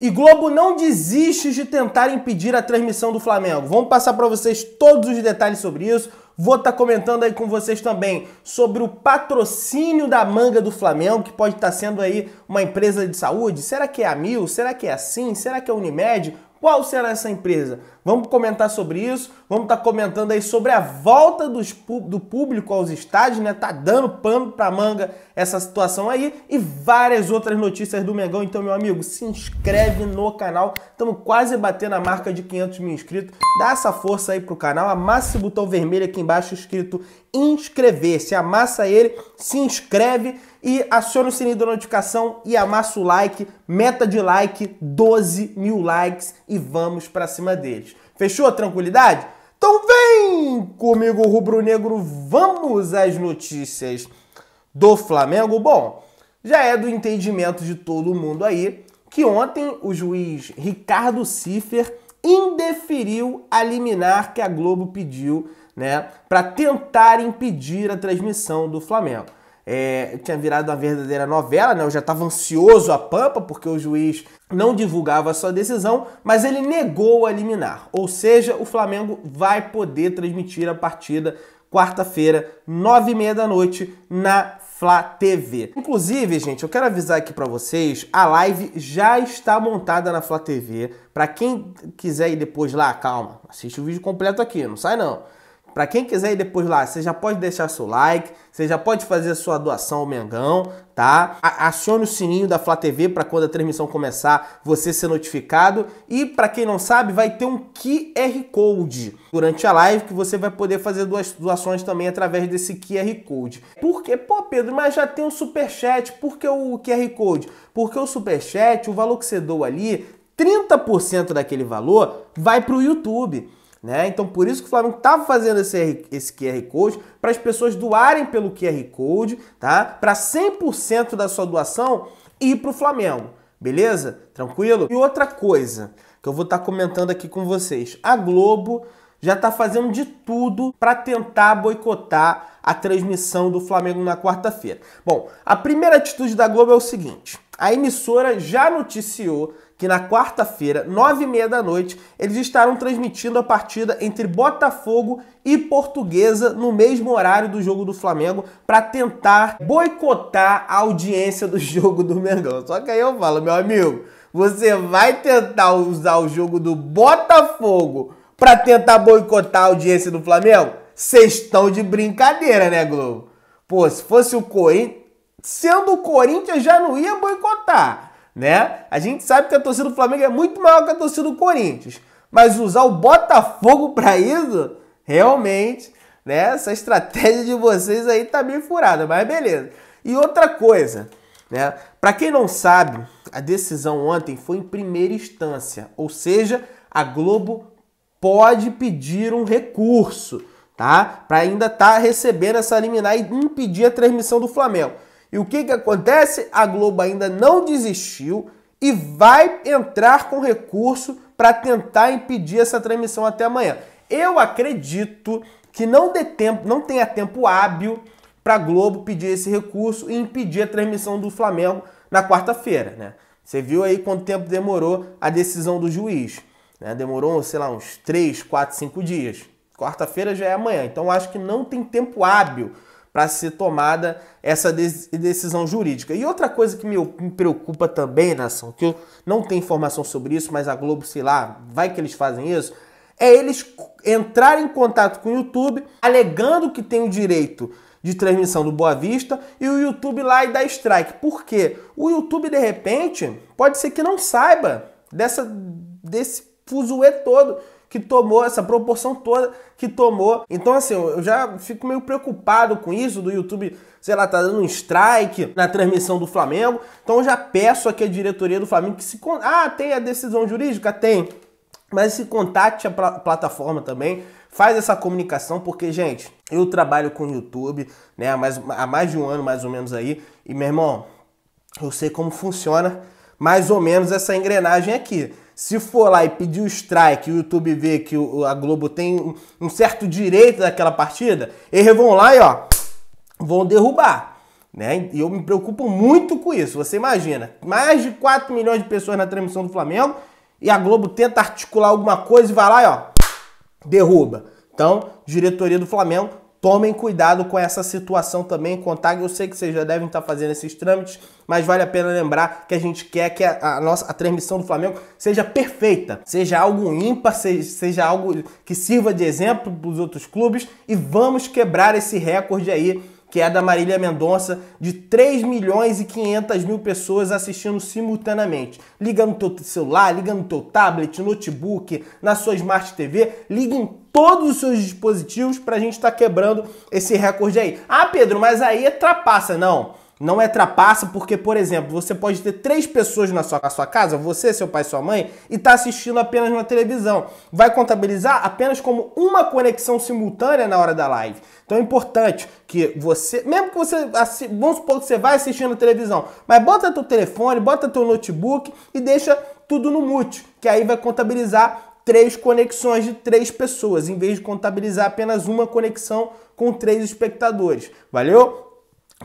E Globo não desiste de tentar impedir a transmissão do Flamengo. Vamos passar para vocês todos os detalhes sobre isso. Vou estar tá comentando aí com vocês também sobre o patrocínio da manga do Flamengo, que pode estar tá sendo aí uma empresa de saúde. Será que é a Mil? Será que é assim? Será que é a Unimed? Qual será essa empresa? Vamos comentar sobre isso. Vamos estar tá comentando aí sobre a volta dos, do público aos estádios, né? Tá dando pano pra manga essa situação aí e várias outras notícias do Mengão. Então, meu amigo, se inscreve no canal. Estamos quase batendo a marca de 500 mil inscritos. Dá essa força aí pro canal. Amassa esse botão vermelho aqui embaixo escrito inscrever. Se amassa ele, se inscreve e aciona o sininho da notificação e amassa o like. Meta de like, 12 mil likes e vamos para cima deles. Fechou? Tranquilidade? Então vem comigo, rubro-negro, vamos às notícias do Flamengo. Bom, já é do entendimento de todo mundo aí que ontem o juiz Ricardo Cifer indeferiu a liminar que a Globo pediu né, para tentar impedir a transmissão do Flamengo. É, tinha virado uma verdadeira novela, né? Eu já estava ansioso a pampa porque o juiz não divulgava a sua decisão, mas ele negou a liminar. Ou seja, o Flamengo vai poder transmitir a partida quarta-feira, nove e meia da noite, na Fla TV. Inclusive, gente, eu quero avisar aqui para vocês, a live já está montada na Fla TV. Para quem quiser ir depois lá, calma, assiste o vídeo completo aqui, não sai não. Para quem quiser ir depois lá, você já pode deixar seu like, você já pode fazer sua doação ao Mengão, tá? Acione o sininho da Flá TV para quando a transmissão começar você ser notificado. E para quem não sabe, vai ter um QR Code durante a live que você vai poder fazer duas doações também através desse QR Code. Por quê? Pô, Pedro, mas já tem um superchat, por que o QR Code? Porque o superchat, o valor que você doa ali, 30% daquele valor vai para o YouTube. Né? Então, por isso que o Flamengo está fazendo esse, esse QR Code, para as pessoas doarem pelo QR Code, tá? para 100% da sua doação ir para o Flamengo. Beleza? Tranquilo? E outra coisa que eu vou estar tá comentando aqui com vocês: a Globo já está fazendo de tudo para tentar boicotar a transmissão do Flamengo na quarta-feira. Bom, a primeira atitude da Globo é o seguinte: a emissora já noticiou que na quarta-feira, nove e meia da noite, eles estarão transmitindo a partida entre Botafogo e Portuguesa no mesmo horário do jogo do Flamengo para tentar boicotar a audiência do jogo do Mengão. Só que aí eu falo, meu amigo, você vai tentar usar o jogo do Botafogo para tentar boicotar a audiência do Flamengo? Vocês estão de brincadeira, né, Globo? Pô, se fosse o Corinthians, sendo o Corinthians já não ia boicotar né? A gente sabe que a torcida do Flamengo é muito maior que a torcida do Corinthians, mas usar o Botafogo para isso, realmente, né? Essa estratégia de vocês aí tá meio furada, mas beleza. E outra coisa, né? Para quem não sabe, a decisão ontem foi em primeira instância, ou seja, a Globo pode pedir um recurso, tá? Para ainda estar tá recebendo essa liminar e impedir a transmissão do Flamengo. E o que, que acontece? A Globo ainda não desistiu e vai entrar com recurso para tentar impedir essa transmissão até amanhã. Eu acredito que não, dê tempo, não tenha tempo hábil para a Globo pedir esse recurso e impedir a transmissão do Flamengo na quarta-feira. Né? Você viu aí quanto tempo demorou a decisão do juiz. Né? Demorou, sei lá, uns 3, 4, 5 dias. Quarta-feira já é amanhã, então acho que não tem tempo hábil para ser tomada essa decisão jurídica. E outra coisa que me, preocupa também, nação, que eu não tenho informação sobre isso, mas a Globo, sei lá, vai que eles fazem isso, é eles entrarem em contato com o YouTube alegando que tem o direito de transmissão do Boa Vista e o YouTube lá e dá strike. Por quê? O YouTube, de repente, pode ser que não saiba dessa, desse fuzuê todo que tomou, essa proporção toda que tomou. Então, assim, eu já fico meio preocupado com isso do YouTube, sei lá, tá dando um strike na transmissão do Flamengo. Então, eu já peço aqui a diretoria do Flamengo que se. Ah, tem a decisão jurídica? Tem. Mas se contate a pl plataforma também, faz essa comunicação, porque, gente, eu trabalho com o YouTube, né, há mais, há mais de um ano mais ou menos aí, e meu irmão, eu sei como funciona mais ou menos essa engrenagem aqui. Se for lá e pedir o strike, o YouTube vê que a Globo tem um certo direito daquela partida, eles vão lá e ó, vão derrubar. Né? E eu me preocupo muito com isso. Você imagina, mais de 4 milhões de pessoas na transmissão do Flamengo e a Globo tenta articular alguma coisa e vai lá e ó, derruba. Então, diretoria do Flamengo, tomem cuidado com essa situação também, Contag. Eu sei que vocês já devem estar fazendo esses trâmites, mas vale a pena lembrar que a gente quer que a, a nossa a transmissão do Flamengo seja perfeita, seja algo ímpar, seja, seja algo que sirva de exemplo para os outros clubes e vamos quebrar esse recorde aí que é da Marília Mendonça, de 3 milhões e 500 mil pessoas assistindo simultaneamente. Liga no teu celular, liga no teu tablet, notebook, na sua Smart TV, liga em todos os seus dispositivos para a gente estar tá quebrando esse recorde aí. Ah, Pedro, mas aí é trapaça. Não. Não é trapaça porque, por exemplo, você pode ter três pessoas na sua, na sua casa, você, seu pai, sua mãe, e tá assistindo apenas na televisão. Vai contabilizar apenas como uma conexão simultânea na hora da live. Então é importante que você, mesmo que você, vamos supor que você vai assistindo televisão, mas bota teu telefone, bota teu notebook e deixa tudo no mute, que aí vai contabilizar três conexões de três pessoas, em vez de contabilizar apenas uma conexão com três espectadores. Valeu?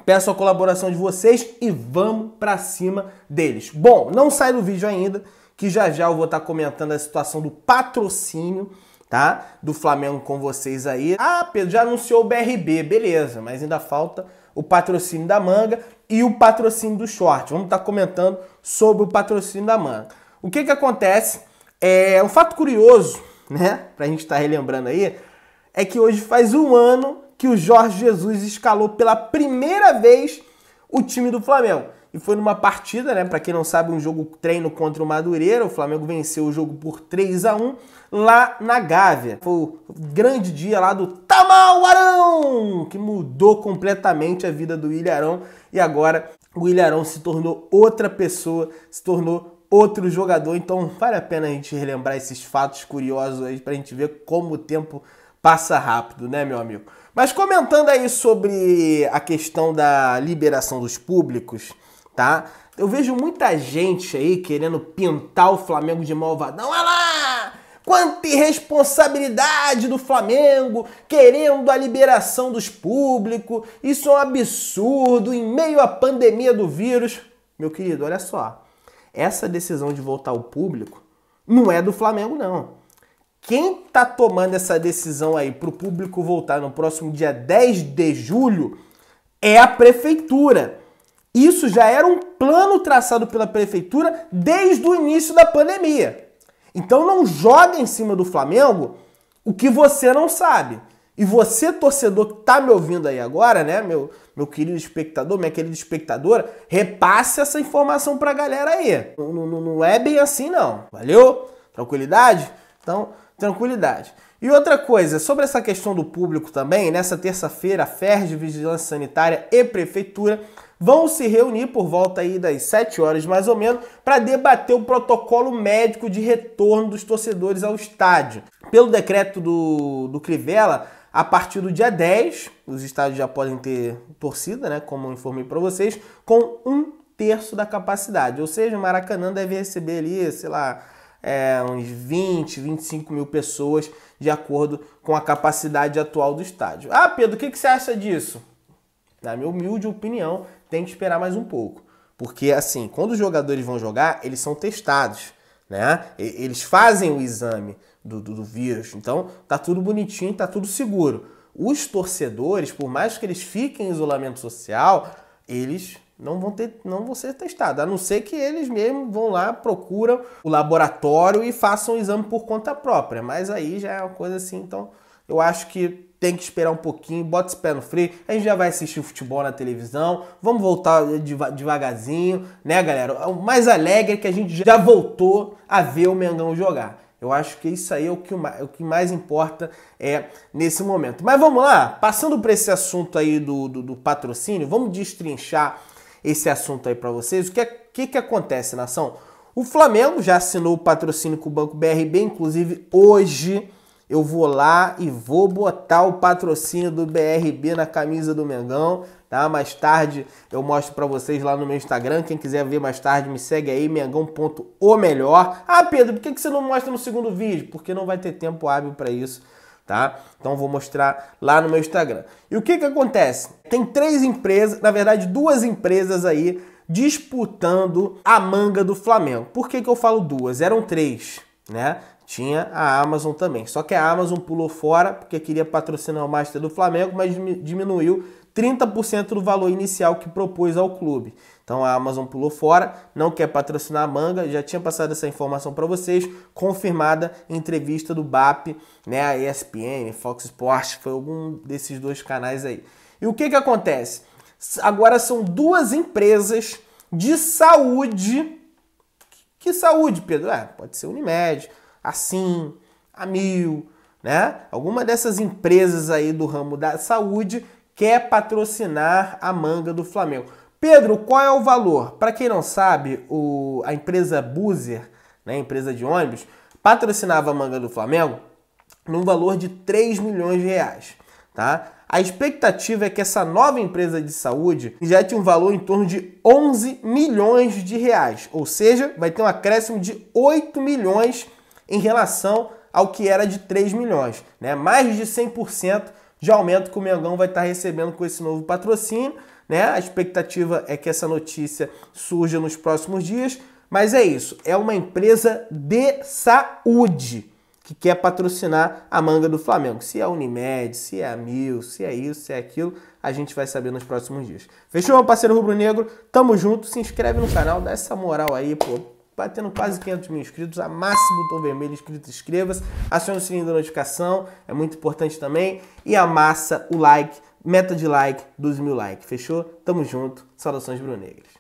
Peço a colaboração de vocês e vamos para cima deles. Bom, não sai do vídeo ainda, que já já eu vou estar tá comentando a situação do patrocínio, tá? Do Flamengo com vocês aí. Ah, Pedro, já anunciou o BRB, beleza, mas ainda falta o patrocínio da manga e o patrocínio do short. Vamos estar tá comentando sobre o patrocínio da manga. O que que acontece? É um fato curioso, né? Pra gente estar tá relembrando aí, é que hoje faz um ano que o Jorge Jesus escalou pela primeira vez o time do Flamengo. E foi numa partida, né? Para quem não sabe, um jogo treino contra o Madureira. O Flamengo venceu o jogo por 3 a 1 lá na Gávea. Foi o grande dia lá do Tamau Arão, que mudou completamente a vida do Ilharão. E agora o Ilharão se tornou outra pessoa, se tornou outro jogador. Então vale a pena a gente relembrar esses fatos curiosos aí para a gente ver como o tempo passa rápido, né, meu amigo? Mas comentando aí sobre a questão da liberação dos públicos, tá? Eu vejo muita gente aí querendo pintar o Flamengo de malvadão. Olha lá! Quanta irresponsabilidade do Flamengo querendo a liberação dos públicos. Isso é um absurdo em meio à pandemia do vírus. Meu querido, olha só. Essa decisão de voltar ao público não é do Flamengo, não quem tá tomando essa decisão aí para o público voltar no próximo dia 10 de julho é a prefeitura. Isso já era um plano traçado pela prefeitura desde o início da pandemia. Então não joga em cima do Flamengo o que você não sabe. E você, torcedor que tá me ouvindo aí agora, né, meu, meu querido espectador, minha querida espectadora, repasse essa informação pra galera aí. Não, não, não é bem assim, não. Valeu? Tranquilidade? Então, tranquilidade. E outra coisa, sobre essa questão do público também, nessa terça-feira, a FERJ, Vigilância Sanitária e Prefeitura vão se reunir por volta aí das 7 horas mais ou menos para debater o protocolo médico de retorno dos torcedores ao estádio. Pelo decreto do, do Crivella, a partir do dia 10, os estádios já podem ter torcida, né, como eu informei para vocês, com um terço da capacidade. Ou seja, o Maracanã deve receber ali, sei lá, é, uns 20, 25 mil pessoas, de acordo com a capacidade atual do estádio. Ah, Pedro, o que, que você acha disso? Na minha humilde opinião, tem que esperar mais um pouco. Porque, assim, quando os jogadores vão jogar, eles são testados, né? Eles fazem o exame do, do, do vírus. Então, tá tudo bonitinho, tá tudo seguro. Os torcedores, por mais que eles fiquem em isolamento social, eles não vão, ter, não vão ser testados, a não ser que eles mesmo vão lá, procuram o laboratório e façam o exame por conta própria. Mas aí já é uma coisa assim, então eu acho que tem que esperar um pouquinho, bota esse pé no freio, a gente já vai assistir o futebol na televisão, vamos voltar devagarzinho, né, galera? O mais alegre é que a gente já voltou a ver o Mengão jogar. Eu acho que isso aí é o que, é o que mais importa é nesse momento. Mas vamos lá, passando por esse assunto aí do, do, do patrocínio, vamos destrinchar esse assunto aí para vocês. O que, é, que, que acontece, nação? O Flamengo já assinou o patrocínio com o Banco BRB, inclusive hoje eu vou lá e vou botar o patrocínio do BRB na camisa do Mengão, tá? Mais tarde eu mostro para vocês lá no meu Instagram, quem quiser ver mais tarde me segue aí, o melhor. Ah, Pedro, por que você não mostra no segundo vídeo? Porque não vai ter tempo hábil para isso tá? Então vou mostrar lá no meu Instagram. E o que que acontece? Tem três empresas, na verdade duas empresas aí disputando a manga do Flamengo. Por que que eu falo duas? Eram três, né? Tinha a Amazon também. Só que a Amazon pulou fora porque queria patrocinar o Master do Flamengo, mas diminuiu 30% do valor inicial que propôs ao clube. Então a Amazon pulou fora, não quer patrocinar a manga, já tinha passado essa informação para vocês, confirmada em entrevista do BAP, né, a ESPN, Fox Sports, foi algum desses dois canais aí. E o que que acontece? Agora são duas empresas de saúde. Que saúde, Pedro? É, pode ser Unimed, Assim, a Mil, né? Alguma dessas empresas aí do ramo da saúde quer patrocinar a manga do Flamengo. Pedro, qual é o valor? Para quem não sabe, o, a empresa Buzer, né, empresa de ônibus, patrocinava a manga do Flamengo num valor de 3 milhões de reais. Tá? A expectativa é que essa nova empresa de saúde injete um valor em torno de 11 milhões de reais, ou seja, vai ter um acréscimo de 8 milhões em relação ao que era de 3 milhões, né? mais de 100% de aumento que o Mengão vai estar recebendo com esse novo patrocínio né? A expectativa é que essa notícia surja nos próximos dias, mas é isso. É uma empresa de saúde que quer patrocinar a manga do Flamengo. Se é a Unimed, se é a Mil, se é isso, se é aquilo, a gente vai saber nos próximos dias. Fechou, meu parceiro rubro-negro? Tamo junto, se inscreve no canal, dá essa moral aí, pô. Batendo quase 500 mil inscritos, a máximo botão vermelho, inscrito, inscreva-se, acione o sininho da notificação, é muito importante também. E amassa o like Meta de like, 12 mil likes, fechou? Tamo junto, saudações brunegras.